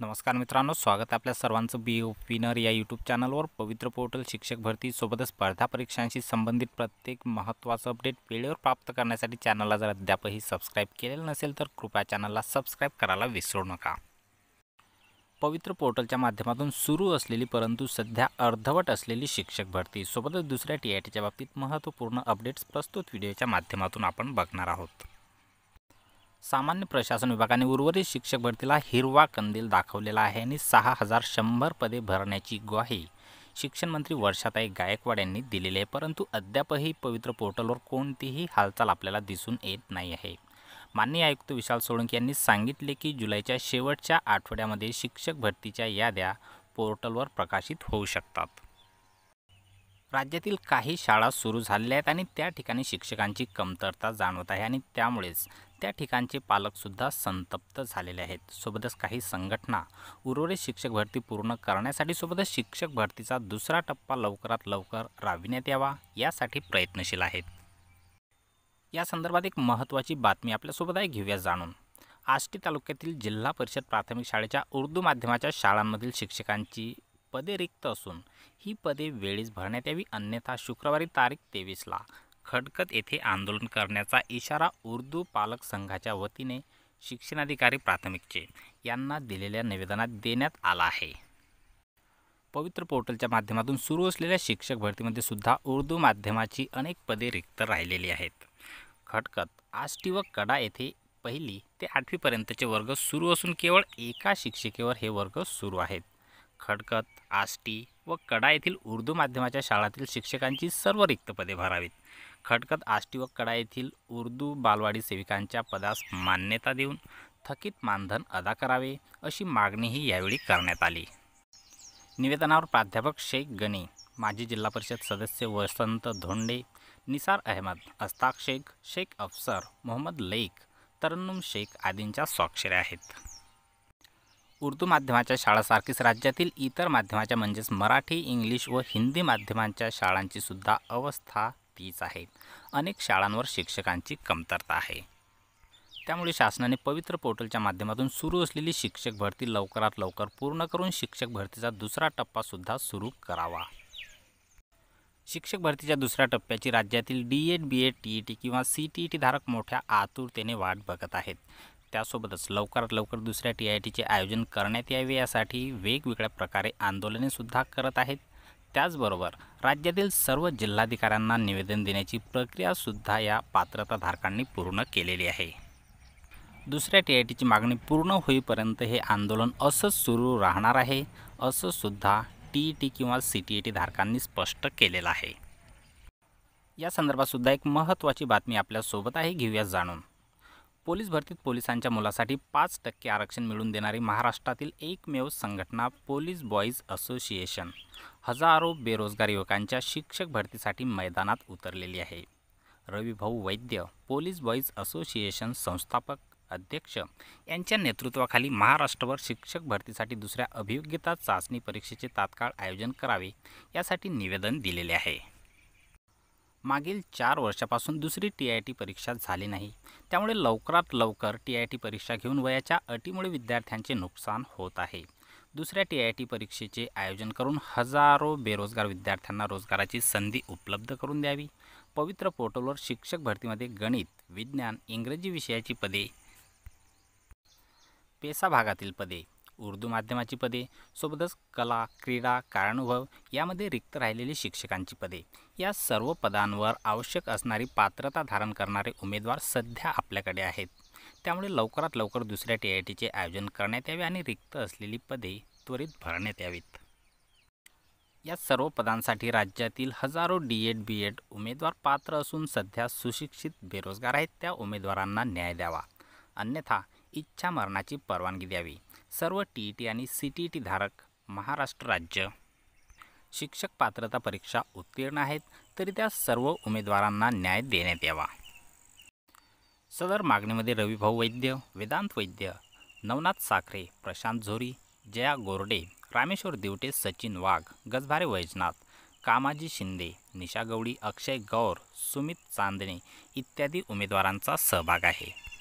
नमस्कार मित्रांनो स्वागत आहे आपल्या सर्वांचं बी पिनर या यूट्यूब चॅनलवर पवित्र पोर्टल शिक्षक भरतीसोबतच स्पर्धा परीक्षांशी संबंधित प्रत्येक महत्त्वाचं अपडेट वेळेवर प्राप्त करण्यासाठी चॅनलला जर अद्यापही सबस्क्राईब केलेलं नसेल तर कृपया चॅनलला सबस्क्राईब करायला विसरू नका पवित्र पोर्टलच्या माध्यमातून सुरू असलेली परंतु सध्या अर्धवट असलेली शिक्षक भरती सोबतच दुसऱ्या टी आय टीच्या बाबतीत महत्त्वपूर्ण अपडेट्स प्रस्तुत व्हिडिओच्या माध्यमातून आपण बघणार आहोत सामान्य प्रशासन विभागाने उर्वरित शिक्षक भरतीला हिरवा कंदील दाखवलेला आहे आणि सहा हजार शंभर पदे भरण्याची ग्वाही शिक्षण मंत्री वर्षाताई गायकवाड यांनी दिलेली आहे परंतु अद्यापही पवित्र पोर्टलवर कोणतीही हालचाल आपल्याला दिसून येत नाही आहे माननीय आयुक्त विशाल सोळंकी यांनी सांगितले की जुलैच्या शेवटच्या आठवड्यामध्ये शिक्षक भरतीच्या याद्या पोर्टलवर प्रकाशित होऊ शकतात राज्यातील काही शाळा सुरू झालेल्या आहेत आणि त्या ठिकाणी शिक्षकांची कमतरता जाणवत आहे आणि त्यामुळेच त्या ठिकाणचे पालकसुद्धा संतप्त झालेले आहेत सोबतच काही संघटना उर्वरित शिक्षक भरती पूर्ण करण्यासाठी सोबतच शिक्षक भरतीचा दुसरा टप्पा लवकरात लवकर राबविण्यात यावा यासाठी प्रयत्नशील आहेत या संदर्भात एक महत्त्वाची बातमी आपल्यासोबत आहे घेऊया जाणून आष्टी तालुक्यातील जिल्हा परिषद प्राथमिक शाळेच्या उर्दू माध्यमाच्या शाळांमधील शिक्षकांची पदे रिक्त असून ही पदे वेळीच भरण्यात यावी अन्यथा शुक्रवारी तारीख तेवीसला खडकत येथे आंदोलन करण्याचा इशारा उर्दू पालक संघाच्या वतीने शिक्षणाधिकारी प्राथमिकचे यांना दिलेल्या निवेदनात देण्यात आला आहे पवित्र पोर्टलच्या माध्यमातून सुरू असलेल्या शिक्षक भरतीमध्ये सुद्धा उर्दू माध्यमाची अनेक पदे रिक्त राहिलेली आहेत खटकत आष्टी व कडा येथे पहिली ते आठवीपर्यंतचे वर्ग सुरू असून केवळ एका शिक्षिकेवर हे वर्ग सुरू आहेत खडकत आष्टी व कडा येथील उर्दू माध्यमाच्या शाळांतील शिक्षकांची सर्व रिक्त पदे भरावीत खडकत आष्टी व कडा येथील उर्दू बालवाडी सेविकांच्या पदास मान्यता देऊन थकीत मानधन अदा करावे अशी मागणीही यावेळी करण्यात आली निवेदनावर प्राध्यापक शेख गणे माजी जिल्हा परिषद सदस्य वसंत धोंडे निसार अहमद अस्ताक शेख शेख अफसर मोहम्मद लेख तरन्नुम शेख आदींच्या स्वाक्षऱ्या आहेत उर्दू माध्यमाच्या शाळासारखीच राज्यातील इतर माध्यमाच्या म्हणजेच मराठी इंग्लिश व हिंदी माध्यमांच्या शाळांची सुद्धा अवस्था तीच आहे अनेक शाळांवर शिक्षकांची कमतरता आहे त्यामुळे शासनाने पवित्र पोर्टलच्या माध्यमातून सुरू असलेली शिक्षक भरती लवकरात लवकर पूर्ण करून शिक्षक भरतीचा दुसरा टप्पासुद्धा सुरू करावा शिक्षक भरतीच्या दुसऱ्या टप्प्याची राज्यातील D Ed B Ed T E T किंवा सी टी ई टी धारक मोठ्या आतुरतेने वाट बघत आहेत त्यासोबतच लवकरात लवकर दुसऱ्या टी आय टीचे आयोजन करण्यात यावे यासाठी वेगवेगळ्या प्रकारे आंदोलनेसुद्धा करत आहेत त्याचबरोबर राज्यातील सर्व जिल्हाधिकाऱ्यांना निवेदन देण्याची प्रक्रियासुद्धा या पात्रताधारकांनी पूर्ण केलेली आहे दुसऱ्या टी आय टीची मागणी पूर्ण होईपर्यंत हे आंदोलन असंच सुरू राहणार आहे असंसुद्धा टी ई टी किंवा सी टी ई टी धारकांनी स्पष्ट केलेलं आहे या संदर्भातसुद्धा एक महत्त्वाची बातमी आपल्यासोबत आहे घेऊया जाणून पोलीस भरतीत पोलिसांच्या मुलासाठी पाच टक्के आरक्षण मिळवून देणारी महाराष्ट्रातील एकमेव संघटना पोलीस बॉईज असोसिएशन हजारो बेरोजगार युवकांच्या शिक्षक भरतीसाठी मैदानात उतरलेली आहे रविभाऊ वैद्य पोलीस बॉईज असोसिएशन संस्थापक अध्यक्ष यांच्या नेतृत्वाखाली महाराष्ट्रभर शिक्षक भरतीसाठी दुसऱ्या अभियोग्यता चाचणी परीक्षेचे तात्काळ आयोजन करावे यासाठी निवेदन दिलेले आहे मागील चार वर्षापासून दुसरी टी आय टी परीक्षा झाली नाही त्यामुळे लवकरात लवकर टी आय टी परीक्षा घेऊन वयाच्या अटीमुळे विद्यार्थ्यांचे नुकसान होत आहे दुसऱ्या टी आय टी परीक्षेचे आयोजन करून हजारो बेरोजगार विद्यार्थ्यांना रोजगाराची संधी उपलब्ध करून द्यावी पवित्र पोर्टलवर शिक्षक भरतीमध्ये गणित विज्ञान इंग्रजी विषयाची पदे पेसा भागातील पदे उर्दू माध्यमाची पदे सोबतच कला क्रीडा कारणुभव यामध्ये रिक्त राहिलेली शिक्षकांची पदे या सर्व पदांवर आवश्यक असणारी पात्रता धारण करणारे उमेदवार सध्या आपल्याकडे आहेत त्यामुळे लवकरात लवकर दुसऱ्या टी आय टीचे आयोजन करण्यात यावे आणि रिक्त असलेली पदे त्वरित भरण्यात यावीत या सर्व पदांसाठी राज्यातील हजारो डी एड बी एड उमेदवार पात्र असून सध्या सुशिक्षित बेरोजगार आहेत त्या उमेदवारांना न्याय द्यावा अन्यथा इच्छा मरणाची परवानगी द्यावी सर्व टी ई टी आणि सी टी ई टी धारक महाराष्ट्र राज्य शिक्षक पात्रता परीक्षा उत्तीर्ण आहेत तरी त्या सर्व उमेदवारांना न्याय देण्यात यावा सदर मागणीमध्ये रविभाऊ वैद्य वेदांत वैद्य नवनाथ साखरे प्रशांत झोरी जया गोरडे रामेश्वर दिवटे सचिन वाघ गजभारे वैजनाथ कामाजी शिंदे निशा गवडी अक्षय गौर सुमित चांदणे इत्यादी उमेदवारांचा सहभाग आहे